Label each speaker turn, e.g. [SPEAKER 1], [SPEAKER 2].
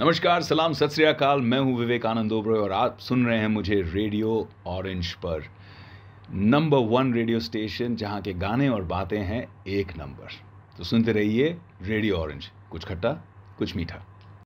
[SPEAKER 1] नमस्कार सलाम सत श्रीकाल मैं हूं विवेकानंद ओबरे और आप सुन रहे हैं मुझे रेडियो ऑरेंज पर नंबर वन रेडियो स्टेशन जहां के गाने और बातें हैं एक नंबर तो सुनते रहिए रेडियो ऑरेंज कुछ खट्टा कुछ मीठा